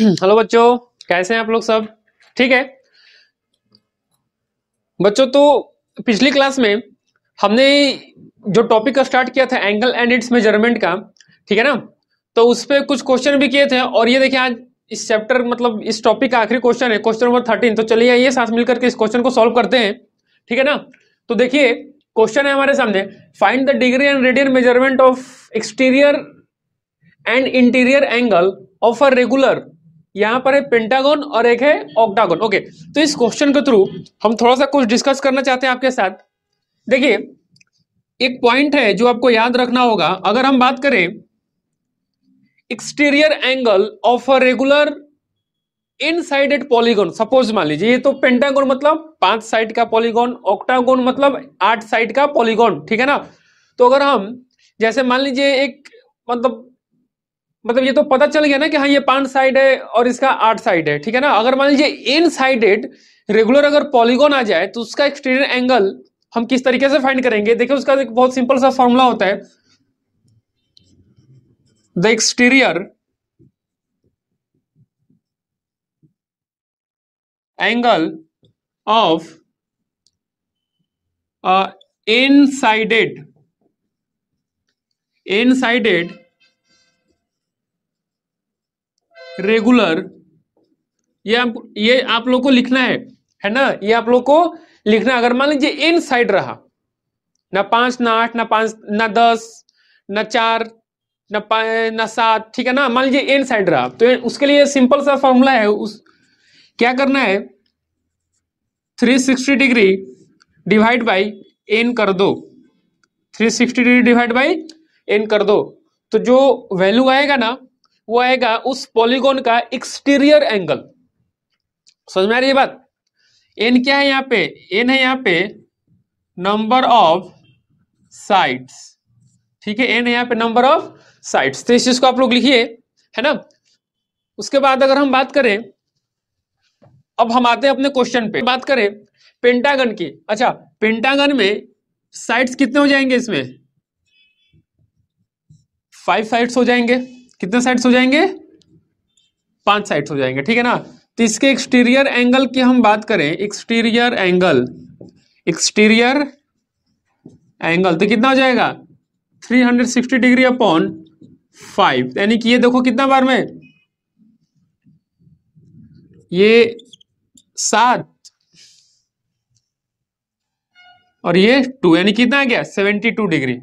hello बच्चों कैसे हैं आप लोग सब ठीक है बच्चों तो पिछली क्लास में हमने जो टॉपिक का स्टार्ट किया था एंगल एंड इट्स मेजरमेंट का ठीक है ना तो उस पर कुछ क्वेश्चन भी किए थे और ये देखिए आज इस चैप्टर मतलब इस टॉपिक का आखिरी क्वेश्चन है क्वेश्चन नंबर थर्टीन तो चलिए ये साथ मिलकर के इस क्वेश्चन को सॉल्व करते हैं ठीक है ना तो देखिए क्वेश्चन है हमारे सामने find the degree and radian measurement of exterior and interior angle of a regular यहाँ पर है पेंटागोन और एक है ऑक्टागोन ओके तो इस क्वेश्चन के थ्रू हम थोड़ा सा कुछ डिस्कस करना चाहते हैं आपके साथ देखिए एक पॉइंट है जो आपको याद रखना होगा अगर हम बात करें exterior angle of a regular n sided polygon suppose मान लीजिए ये तो पेंटागोन मतलब पांच साइड का पॉलीगोन ऑक्टागोन मतलब आठ साइड का पॉलीगोन ठीक है ना तो अगर हम जैसे मान लीजिए एक मतलब मतलब ये तो पता चल गया ना कि हाँ ये पांच साइड है और इसका आठ साइड है ठीक है ना अगर मान लीजिए इन साइडेड रेगुलर अगर पॉलीगोन आ जाए तो उसका एक्सटीरियर एंगल हम किस तरीके से फाइंड करेंगे देखिए उसका एक बहुत सिंपल सा फॉर्मूला होता है the exterior angle of n sided n sided regular ये आप ये आप लोग को लिखना है है ना ये आप लोग को लिखना अगर मान लीजिए इन साइड रहा ना पांच ना आठ ना पांच ना दस ना चार ना ना सात ठीक है ना मान लीजिए एन साइड रहा तो उसके लिए सिंपल सा फॉर्मूला है उस क्या करना है 360 डिग्री डिवाइड बाई एन कर दो 360 डिग्री डिवाइड बाई एन कर दो तो जो वैल्यू आएगा ना वो आएगा उस पॉलीगोन का एक्सटीरियर एंगल समझ में आ रही है बात एन क्या है यहां पे एन है यहां पे नंबर ऑफ साइड्स ठीक है एन है यहां पे नंबर ऑफ साइड्स तो इस चीज को आप लोग लिखिए है ना उसके बाद अगर हम बात करें अब हम आते हैं अपने क्वेश्चन पे बात करें पेंटागन की अच्छा पेंटागन में साइड्स कितने हो जाएंगे इसमें फाइव साइड्स हो जाएंगे कितने साइड्स हो जाएंगे पांच साइड्स हो जाएंगे ठीक है ना तो इसके एक्सटीरियर एंगल की हम बात करें एक्सटीरियर एंगल एक्सटीरियर एंगल तो कितना हो जाएगा 360 डिग्री अपॉन फाइव यानी कि ये देखो कितना बार में ये सात और ये टू यानी कितना आ गया 72 डिग्री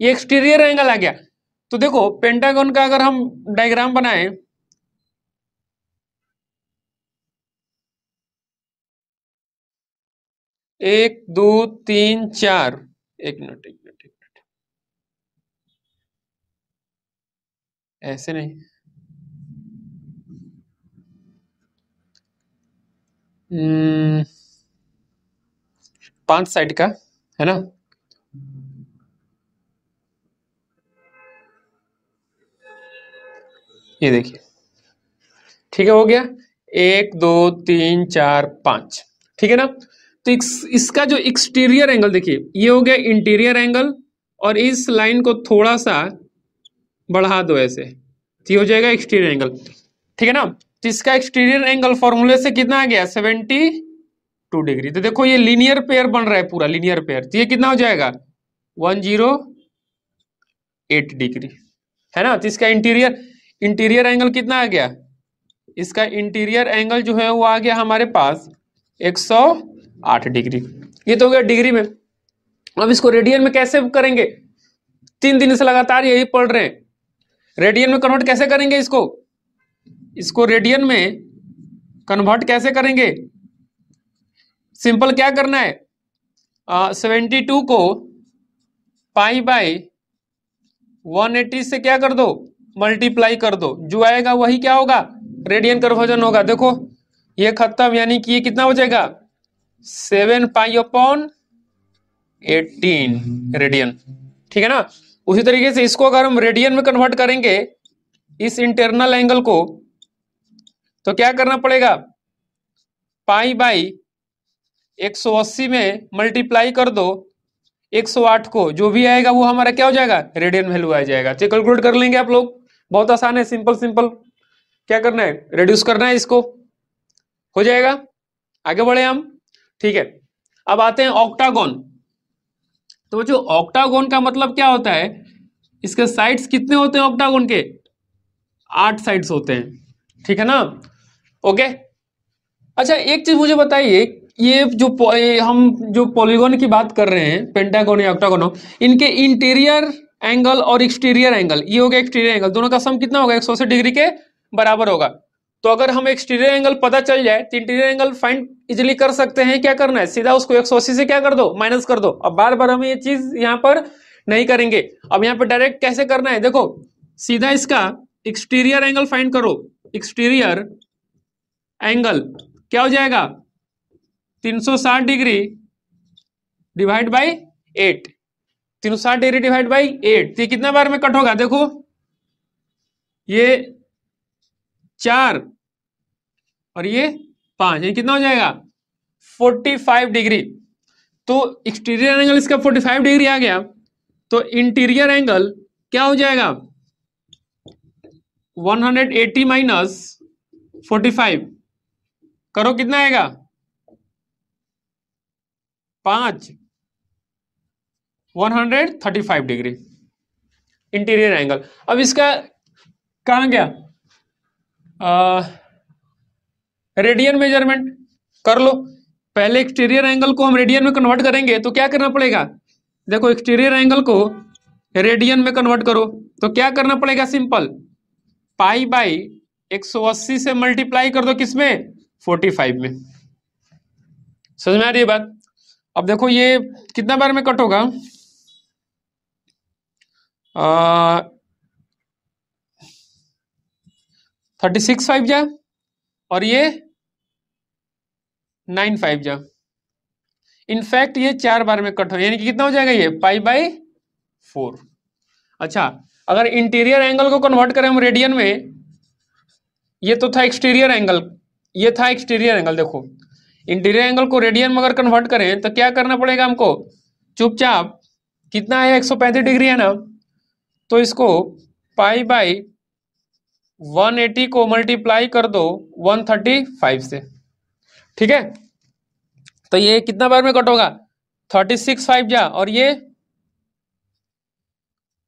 ये एक्सटीरियर एंगल आ गया तो देखो पेंटागन का अगर हम डायग्राम बनाए एक दो तीन चार एक मिनट एक मिनट एक मिनट ऐसे नहीं हम्म, पांच साइड का है ना ये देखिए ठीक है हो गया एक दो तीन चार पांच ठीक है ना तो इस, इसका जो एक्सटीरियर एंगल देखिए ये हो गया इंटीरियर एंगल और इस लाइन को थोड़ा सा बढ़ा दो ऐसे तो हो जाएगा एक्सटीरियर एंगल ठीक है ना तो इसका एक्सटीरियर एंगल फॉर्मूले से कितना आ गया सेवेंटी टू डिग्री तो देखो ये लीनियर पेयर बन रहा है पूरा लीनियर पेयर तो ये कितना हो जाएगा वन जीरो एट डिग्री है ना तो इसका इंटीरियर इंटीरियर एंगल कितना आ गया इसका इंटीरियर एंगल जो है वो आ गया हमारे पास 108 डिग्री ये तो हो गया डिग्री में अब इसको रेडियन में कैसे करेंगे तीन दिन से लगातार यही पढ़ रहे हैं रेडियन में कन्वर्ट कैसे करेंगे इसको इसको रेडियन में कन्वर्ट कैसे करेंगे सिंपल क्या करना है सेवेंटी टू को पाई बाई वन से क्या कर दो मल्टीप्लाई कर दो जो आएगा वही क्या होगा रेडियन कन्वर्जन होगा देखो ये खत्म यानी कि ये कितना हो जाएगा seven pi upon eighteen radian ठीक है ना उसी तरीके से इसको अगर हम रेडियन में कन्वर्ट करेंगे इस इंटरनल एंगल को तो क्या करना पड़ेगा पाई बाई 180 में मल्टीप्लाई कर दो 108 को जो भी आएगा वो हमारा क्या हो जाएगा रेडियन वैल्यू आ जाएगा तो कैलकुलेट कर लेंगे आप लोग बहुत आसान है सिंपल सिंपल क्या करना है रिड्यूस करना है इसको हो जाएगा आगे बढ़े हम ठीक है अब आते हैं ऑक्टागोन तो जो ऑक्टागोन का मतलब क्या होता है इसके साइड्स कितने होते हैं ऑक्टागोन के आठ साइड्स होते हैं ठीक है ना ओके अच्छा एक चीज मुझे बताइए ये जो हम जो पॉलीगोन की बात कर रहे हैं पेंटागोन या ऑक्टागोन इनके इंटीरियर एंगल और एक्सटीरियर एंगल ये हो गया एक्सटीरियर एंगल दोनों का सम कितना होगा एक सौ डिग्री के बराबर होगा तो अगर हम एक्सटीरियर एंगल पता चल जाए तो इंटीरियर एंगल फाइंड इजिली कर सकते हैं क्या करना है सीधा उसको एक से क्या कर दो माइनस कर दो अब बार बार हम ये चीज यहाँ पर नहीं करेंगे अब यहाँ पर डायरेक्ट कैसे करना है देखो सीधा इसका एक्सटीरियर एंगल फाइंड करो एक्सटीरियर एंगल क्या हो जाएगा 360 डिग्री डिवाइड बाई एट तीन सौ साठ डिवाइड बाई एट ये कितना बार में कट होगा देखो ये चार और ये पांच ये कितना हो जाएगा फोर्टी फाइव डिग्री तो एक्सटीरियर एंगल इसका फोर्टी फाइव डिग्री आ गया तो इंटीरियर एंगल क्या हो जाएगा 180 माइनस फाइव करो कितना आएगा पांच 135 डिग्री इंटीरियर एंगल अब इसका कहा गया रेडियन मेजरमेंट कर लो पहले एक्सटीरियर एंगल को हम रेडियन में कन्वर्ट करेंगे तो क्या करना पड़ेगा देखो एक्सटीरियर एंगल को रेडियन में कन्वर्ट करो तो क्या करना पड़ेगा सिंपल पाई बाई 180 से मल्टीप्लाई कर दो किसमें 45 में समझ में आ रही है बात अब देखो ये कितना बार में कट होगा थर्टी सिक्स फाइव जा और ये नाइन फाइव जा इनफैक्ट ये चार बार में कट हो यानी कि कितना हो जाएगा ये पाई बाई फोर अच्छा अगर इंटीरियर एंगल को कन्वर्ट करें हम रेडियन में ये तो था एक्सटीरियर एंगल ये था एक्सटीरियर एंगल देखो इंटीरियर एंगल को रेडियन में अगर कन्वर्ट करें तो क्या करना पड़ेगा हमको चुपचाप कितना है 135 डिग्री है ना तो इसको पाई बाई 180 को मल्टीप्लाई कर दो 135 से ठीक है तो ये कितना बार में कट होगा थर्टी सिक्स फाइव जा और ये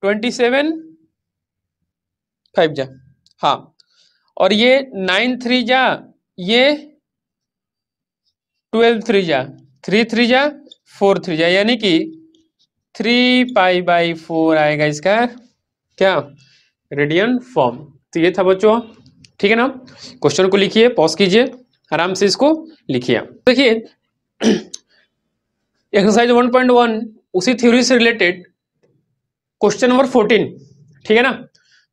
ट्वेंटी सेवन फाइव जा हाँ और ये नाइन थ्री जा ये ट्वेल्व थ्री जा थ्री थ्री जा फोर थ्री जा यानी कि थ्री पाई बाई फोर आएगा इसका क्या रेडियन फॉर्म तो ये था बच्चों ठीक है ना क्वेश्चन को लिखिए पॉज कीजिए आराम से इसको लिखिए देखिए एक्सरसाइज 1.1 उसी थ्योरी से रिलेटेड क्वेश्चन नंबर 14 ठीक है ना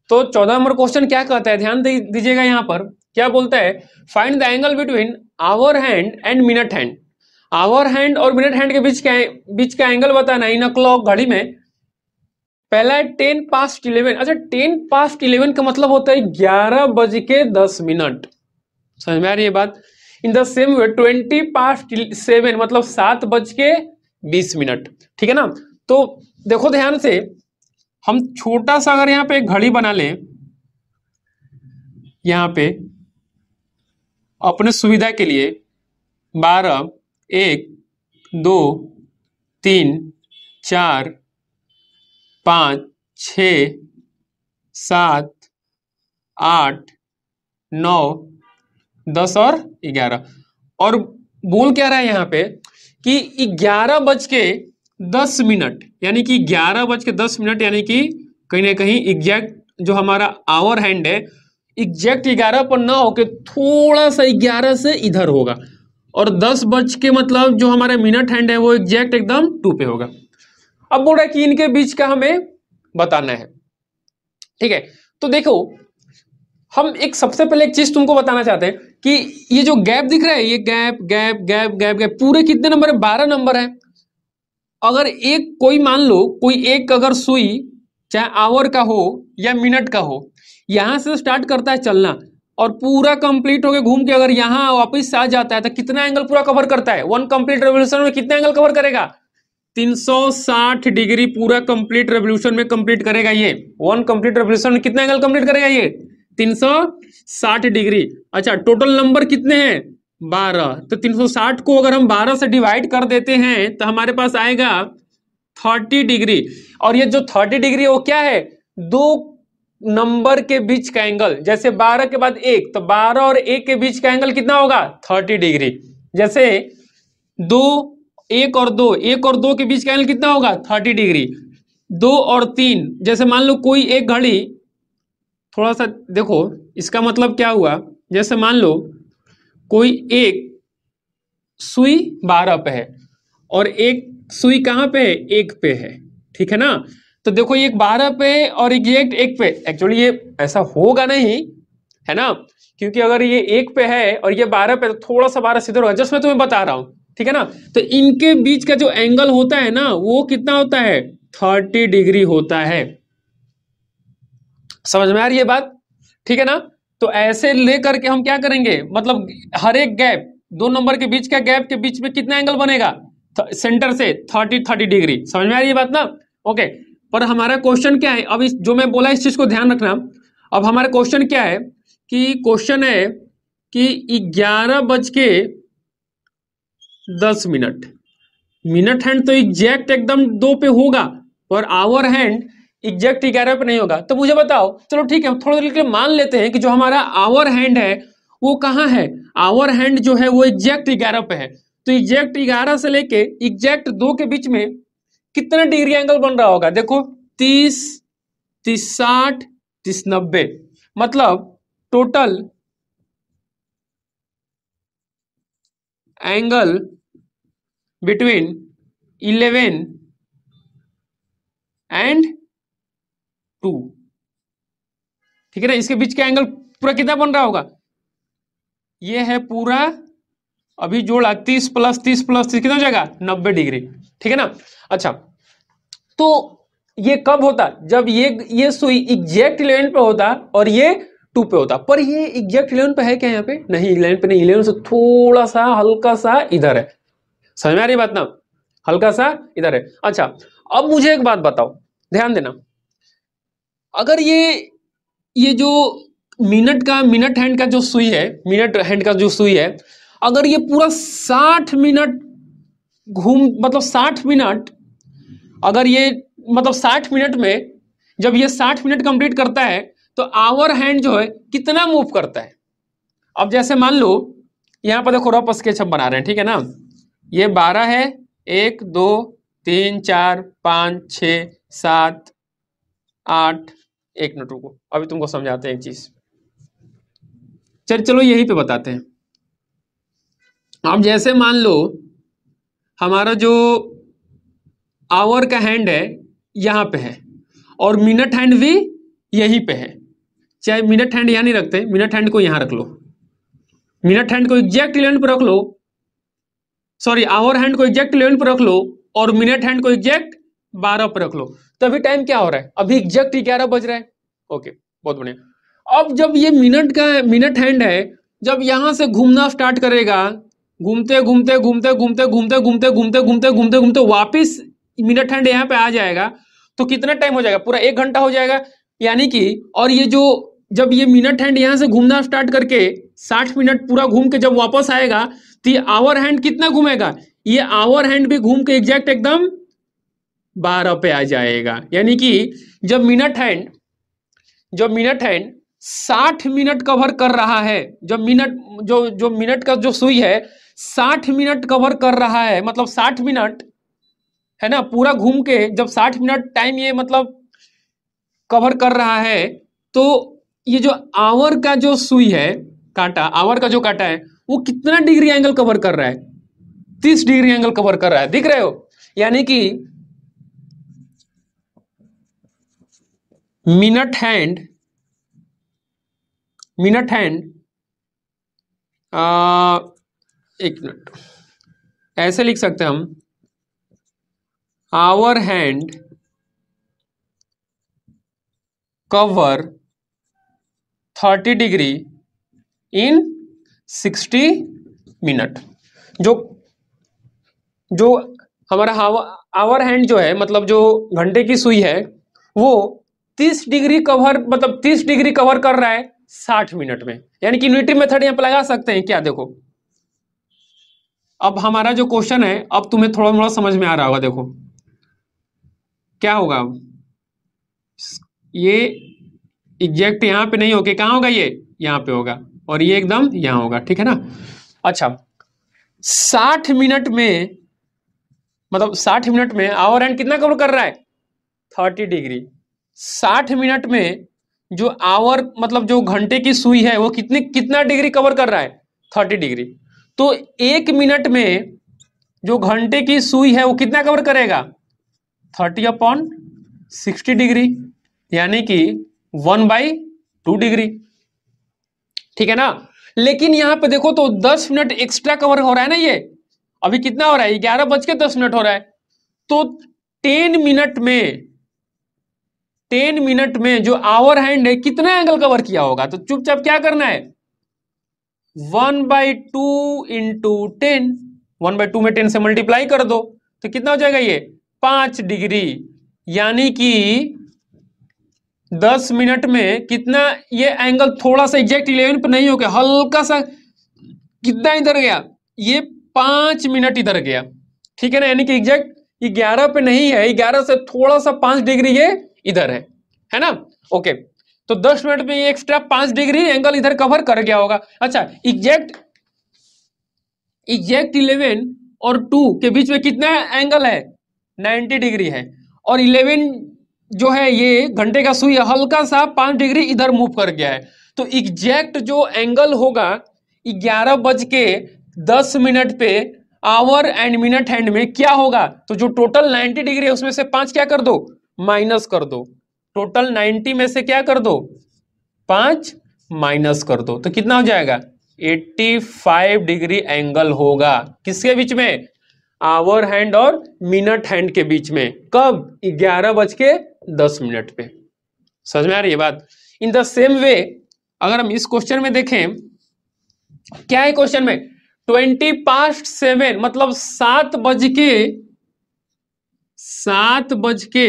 तो 14 नंबर क्वेश्चन क्या कहता है ध्यान दीजिएगा यहाँ पर क्या बोलता है find the angle between hour hand and minute hand hour hand और मिनट हैंड के बीच क्या बीच का एंगल बताना इन अ क्लॉक घड़ी में पहला है टेन पास्ट इलेवन अच्छा टेन पास्ट इलेवन का मतलब होता है ग्यारह बज के दस मिनट समझ में आ रही है बात in the same way twenty past seven मतलब सात बज के बीस मिनट ठीक है ना तो देखो ध्यान से हम छोटा सा अगर यहाँ पे घड़ी बना ले यहाँ पे अपने सुविधा के लिए बारह एक दो तीन चार पाँच छ सात आठ नौ दस और ग्यारह और बोल क्या रहा है यहाँ पे कि ग्यारह बज के दस मिनट यानी कि ग्यारह बज के दस मिनट यानी कि कहीं ना कहीं एग्जैक्ट जो हमारा आवर हैंड है एग्जैक्ट ग्यारह पर ना होके थोड़ा सा ग्यारह से इधर होगा और दस बज के मतलब जो हमारा मिनट हैंड है वो एग्जैक्ट एकदम टू पे होगा अब बोल रहा है कि इनके बीच का हमें बताना है ठीक है तो देखो हम एक सबसे पहले एक चीज तुमको बताना चाहते हैं कि ये जो गैप दिख रहा है ये gap gap gap gap gap पूरे कितने नंबर है बारह नंबर है अगर एक कोई मान लो कोई एक अगर सुई चाहे आवर का हो या मिनट का हो यहां से स्टार्ट करता है चलना और पूरा कंप्लीट होकर घूम के अगर यहां वापस आ जाता है तो कितना एंगल पूरा कवर करता है वन कंप्लीट रेवल्यूशन में कितना एंगल कवर करेगा 360 डिग्री पूरा कंप्लीट रेवल्यूशन में कंप्लीट करेगा ये वन कंप्लीट रेवल्यूशन में कितना एंगल कंप्लीट करेगा ये 360 डिग्री अच्छा टोटल नंबर कितने हैं 12 तो 360 को अगर हम 12 से डिवाइड कर देते हैं तो हमारे पास आएगा 30 डिग्री और ये जो 30 डिग्री है वो क्या है दो नंबर के बीच का एंगल जैसे 12 के बाद एक तो 12 और एक के बीच का एंगल कितना होगा 30 डिग्री जैसे दो एक और दो एक और दो के बीच का एंगल कितना होगा थर्टी डिग्री दो और तीन जैसे मान लो कोई एक घड़ी थोड़ा सा देखो इसका मतलब क्या हुआ जैसे मान लो कोई एक सुई बारह पे है और एक सुई कहाँ पे है एक पे है ठीक है ना तो देखो ये बारह पे और एग्जैक्ट एक, एक पे एक्चुअली ये ऐसा होगा नहीं है ना क्योंकि अगर ये एक पे है और ये बारह पे तो थोड़ा सा बारह सीधे होगा जस्ट मैं तुम्हें बता रहा हूँ ठीक है ना तो इनके बीच का जो एंगल होता है ना वो कितना होता है थर्टी डिग्री होता है समझ में आ रही है बात ठीक है ना तो ऐसे लेकर के हम क्या करेंगे मतलब हर एक गैप दो नंबर के बीच का गैप के बीच में कितना एंगल बनेगा सेंटर तो से थर्टी थर्टी डिग्री समझ में आ रही है बात ना ओके पर हमारा क्वेश्चन क्या है अब इस जो मैं बोला इस चीज को ध्यान रखना अब हमारा क्वेश्चन क्या है कि क्वेश्चन है कि ग्यारह बज के दस मिनट मिनट हैंड तो एग्जैक्ट एकदम दो पे होगा पर आवर हैंड एग्जैक्ट ग्यारह पे नहीं होगा तो मुझे बताओ चलो ठीक है थोड़ा देर के लिए मान लेते हैं कि जो हमारा आवर हैंड है वो कहाँ है आवर हैंड जो है वो एग्जैक्ट ग्यारह पे है तो एग्जैक्ट ग्यारह से लेके एग्जैक्ट दो के बीच में कितना डिग्री एंगल बन रहा होगा देखो तीस तीस साठ तीस नब्बे मतलब total angle between 11 and two ठीक है ना इसके बीच का एंगल पूरा कितना बन रहा होगा ये है पूरा अभी जोड़ा तीस प्लस तीस प्लस तीस कितना हो जाएगा नब्बे डिग्री ठीक है ना अच्छा तो ये कब होता जब ये ये सुई एग्जैक्ट इलेवन पे होता और ये टू पे होता पर ये एग्जैक्ट इलेवन पे है क्या यहाँ पे नहीं इलेवन पे नहीं इलेवन से थोड़ा सा हल्का सा इधर है समझ में आ रही बात ना हल्का सा इधर है अच्छा अब मुझे एक बात बताओ ध्यान देना अगर ये ये जो मिनट का मिनट हैंड का जो सुई है मिनट हैंड का जो सुई है अगर ये पूरा साठ मिनट घूम मतलब साठ मिनट अगर ये मतलब साठ मिनट में जब ये साठ मिनट कंप्लीट करता है तो आवर हैंड जो है कितना मूव करता है अब जैसे मान लो यहां पर देखो रफ स्केच हम बना रहे हैं ठीक है ना ये बारह है एक दो तीन चार पांच छ सात आठ एक मिनट रुको अभी तुमको समझाते हैं एक चीज चल चलो यहीं पे बताते हैं अब जैसे मान लो हमारा जो आवर का हैंड है यहां पे है और मिनट हैंड भी यहीं पे है चाहे मिनट हैंड यहां नहीं रखते मिनट हैंड को यहां रख लो मिनट हैंड को एग्जैक्ट इलेवन पर रख लो सॉरी आवर हैंड को एग्जैक्ट इलेवन पर रख लो और मिनट हैंड को एग्जैक्ट बारह पर रख लो तो अभी टाइम क्या हो रहा है अभी एग्जैक्ट ग्यारह बज रहा है ओके बहुत बढ़िया अब जब ये मिनट का मिनट हैंड है जब यहां से घूमना स्टार्ट करेगा घूमते घूमते घूमते घूमते घूमते घूमते घूमते घूमते घूमते घूमते वापिस मिनट हैंड यहां पे आ जाएगा तो कितना टाइम हो जाएगा पूरा एक घंटा हो जाएगा यानी कि और ये जो जब ये मिनट हैंड यहां से घूमना स्टार्ट करके 60 मिनट पूरा घूम के जब वापस आएगा तो ये आवर हैंड कितना घूमेगा ये आवर हैंड भी घूम के एग्जैक्ट एकदम बारह पे आ जाएगा यानी कि जब मिनट हैंड जब मिनट हैंड साठ मिनट कवर कर रहा है जब मिनट जो जो मिनट का जो सुई है साठ मिनट कवर कर रहा है मतलब साठ मिनट है ना पूरा घूम के जब साठ मिनट टाइम ये मतलब कवर कर रहा है तो ये जो आवर का जो सुई है कांटा आवर का जो कांटा है वो कितना डिग्री एंगल कवर कर रहा है तीस डिग्री एंगल कवर कर रहा है दिख रहे हो यानी कि मिनट हैंड मिनट हैंड आ, एक मिनट ऐसे लिख सकते हैं हम hour hand cover thirty degree in sixty minute जो जो हमारा आवर हैंड जो है मतलब जो घंटे की सुई है वो तीस डिग्री कवर मतलब तीस डिग्री कवर कर रहा है साठ मिनट में यानी कि न्यूट्री मेथड यहाँ पर लगा सकते हैं क्या देखो अब हमारा जो क्वेश्चन है अब तुम्हें थोड़ा मोड़ा समझ में आ रहा होगा देखो क्या होगा अब ये एग्जैक्ट यहाँ पे नहीं होके कहाँ होगा ये यहाँ पे होगा और ये एकदम यहाँ होगा ठीक है ना अच्छा साठ मिनट में मतलब साठ मिनट में आवर एंड कितना कवर कर रहा है थर्टी डिग्री साठ मिनट में जो आवर मतलब जो घंटे की सुई है वो कितने कितना डिग्री कवर कर रहा है थर्टी डिग्री तो एक मिनट में जो घंटे की सुई है वो कितना कवर करेगा थर्टी अपॉन सिक्सटी डिग्री यानी कि वन बाई टू डिग्री ठीक है ना लेकिन यहां पे देखो तो दस मिनट एक्स्ट्रा कवर हो रहा है ना ये अभी कितना हो रहा है ग्यारह बज के दस मिनट हो रहा है तो टेन मिनट में टेन मिनट में जो आवर हैंड है कितना एंगल कवर किया होगा तो चुपचाप क्या करना है one by two into ten one by two में टेन से मल्टीप्लाई कर दो तो कितना हो जाएगा ये पांच डिग्री यानी कि दस मिनट में कितना ये एंगल थोड़ा सा एग्जैक्ट इलेवन पर नहीं हो गया हल्का सा कितना इधर गया ये पांच मिनट इधर गया ठीक है ना यानी कि एग्जैक्ट ये ग्यारह पे नहीं है ग्यारह से थोड़ा सा पांच डिग्री ये इधर है है ना ओके तो दस मिनट में ये एक्स्ट्रा पांच डिग्री एंगल इधर कवर कर गया होगा अच्छा एग्जैक्ट एग्जैक्ट इलेवन और टू के बीच में कितना एंगल है नाइन्टी डिग्री है और इलेवन जो है ये घंटे का सुई हल्का सा पांच डिग्री इधर मूव कर गया है तो एग्जैक्ट जो एंगल होगा ग्यारह बज के दस मिनट पे आवर एंड मिनट हैंड में क्या होगा तो जो टोटल 90 डिग्री है उसमें से पांच क्या कर दो माइनस कर दो टोटल 90 में से क्या कर दो पांच माइनस कर दो तो कितना हो जाएगा 85 डिग्री एंगल होगा किसके बीच में आवर हैंड और मिनट हैंड के बीच में कब ग्यारह बज के दस मिनट पे समझ में आ रही है बात इन द सेम वे अगर हम इस क्वेश्चन में देखें क्या है क्वेश्चन में ट्वेंटी पास्ट सेवन मतलब सात बज के सात बज के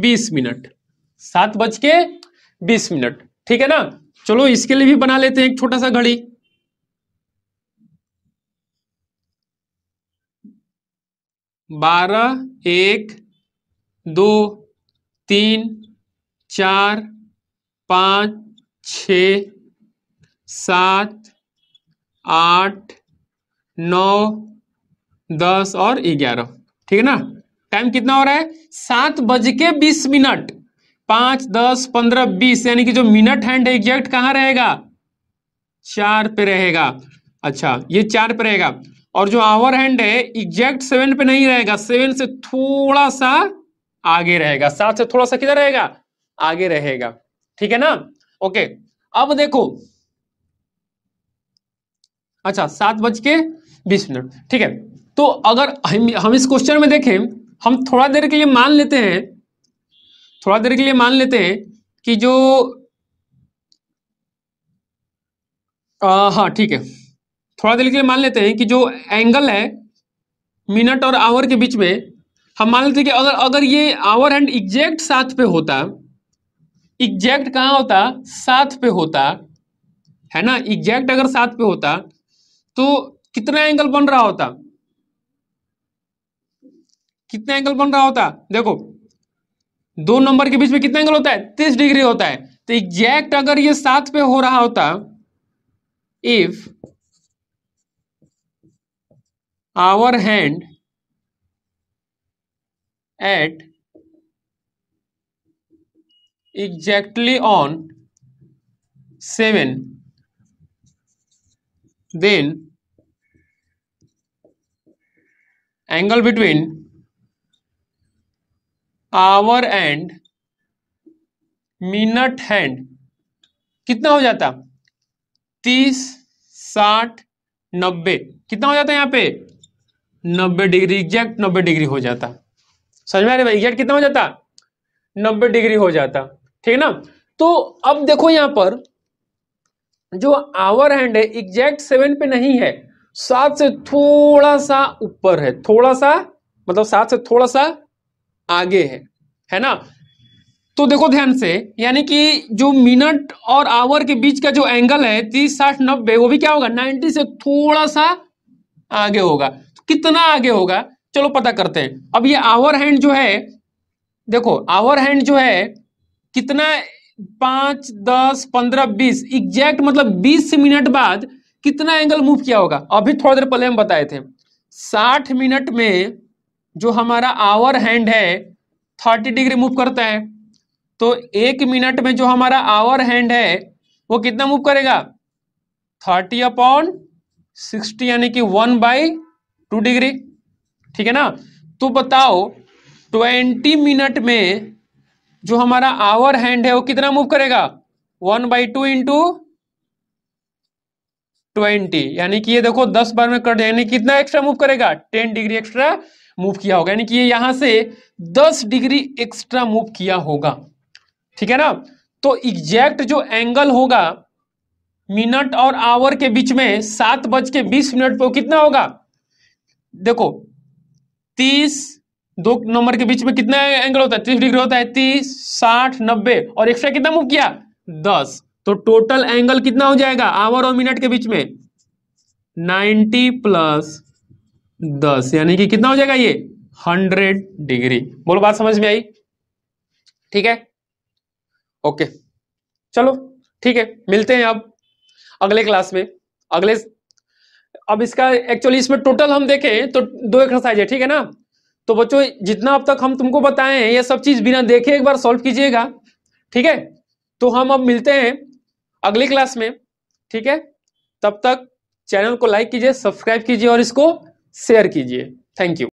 बीस मिनट सात बज के बीस मिनट ठीक है ना चलो इसके लिए भी बना लेते हैं एक छोटा सा घड़ी बारह एक दो तीन चार पाँच छ सात आठ नौ दस और ग्यारह ठीक है ना टाइम कितना हो रहा है सात बज के बीस मिनट पाँच दस पंद्रह बीस यानी कि जो मिनट हैंड है एग्जैक्ट कहाँ रहेगा चार पे रहेगा अच्छा ये चार पे रहेगा और जो आवर हैंड है एग्जैक्ट सेवन पे नहीं रहेगा सेवन से थोड़ा सा आगे रहेगा सात से थोड़ा सा किधर रहेगा आगे रहेगा ठीक है ना ओके अब देखो अच्छा सात बज के बीस मिनट ठीक है तो अगर हम हम इस क्वेश्चन में देखें हम थोड़ा देर के लिए मान लेते हैं थोड़ा देर के लिए मान लेते हैं कि जो हाँ ठीक है थोड़ा देर के लिए मान लेते हैं कि जो एंगल है मिनट और आवर के बीच में हम मान लेते कि अगर अगर ये आवर हैंड एग्जैक्ट साथ पे होता एग्जैक्ट कहाँ होता साथ पे होता है ना एग्जैक्ट अगर साथ पे होता तो कितना एंगल बन रहा होता कितना एंगल बन रहा होता देखो दो नंबर के बीच में कितना एंगल होता है तीस डिग्री होता है तो एग्जैक्ट अगर ये साथ पे हो रहा होता if hour hand at exactly on seven then angle between hour and minute hand कितना हो जाता तीस साठ नब्बे कितना हो जाता है यहाँ पे नब्बे डिग्री एग्जैक्ट नब्बे डिग्री हो जाता समझ में आ रहा है कितना हो जाता नब्बे डिग्री हो जाता ठीक है ना तो अब देखो यहां पर जो आवर हैंड है एग्जैक्ट सेवन पे नहीं है सात से थोड़ा सा ऊपर है थोड़ा सा मतलब सात से थोड़ा सा आगे है है ना तो देखो ध्यान से यानी कि जो मिनट और आवर के बीच का जो एंगल है तीस साठ नब्बे वो भी क्या होगा नाइन्टी से थोड़ा सा आगे होगा तो कितना आगे होगा चलो पता करते हैं अब ये आवर हैंड जो है देखो आवर हैंड जो है कितना पांच दस पंद्रह बीस एग्जैक्ट मतलब बीस मिनट बाद कितना एंगल मूव किया होगा अभी थोड़ी देर पहले हम बताए थे साठ मिनट में जो हमारा आवर हैंड है थर्टी डिग्री मूव करता है तो एक मिनट में जो हमारा आवर हैंड है वो कितना मूव करेगा थर्टी अपॉन सिक्सटी यानी कि वन बाई टू डिग्री ठीक है ना तो बताओ ट्वेंटी मिनट में जो हमारा आवर हैंड है वो कितना मूव करेगा one by two into twenty यानी कि ये देखो 10 बार में कट यानी कितना एक्स्ट्रा मूव करेगा टेन डिग्री एक्स्ट्रा मूव किया होगा यानी कि ये यहां से दस डिग्री एक्स्ट्रा मूव किया होगा ठीक है ना तो एग्जैक्ट जो एंगल होगा मिनट और आवर के बीच में सात बज के बीस मिनट पर कितना होगा देखो तीस दो नंबर के बीच में कितना एंगल होता है तीस डिग्री होता है तीस साठ नब्बे और एक्स्ट्रा कितना मूव किया दस तो टोटल एंगल कितना हो जाएगा आवर और मिनट के बीच में नाइन्टी प्लस दस यानी कि कितना हो जाएगा ये हंड्रेड डिग्री बोलो बात समझ में आई ठीक है ओके चलो ठीक है मिलते हैं अब अगले क्लास में अगले अब इसका एक्चुअली इसमें टोटल हम देखें तो दो एक्सरसाइज है ठीक है ना तो बच्चों जितना अब तक हम तुमको बताए हैं ये सब चीज बिना देखे एक बार सॉल्व कीजिएगा ठीक है तो हम अब मिलते हैं अगली क्लास में ठीक है तब तक चैनल को लाइक कीजिए सब्सक्राइब कीजिए और इसको शेयर कीजिए थैंक यू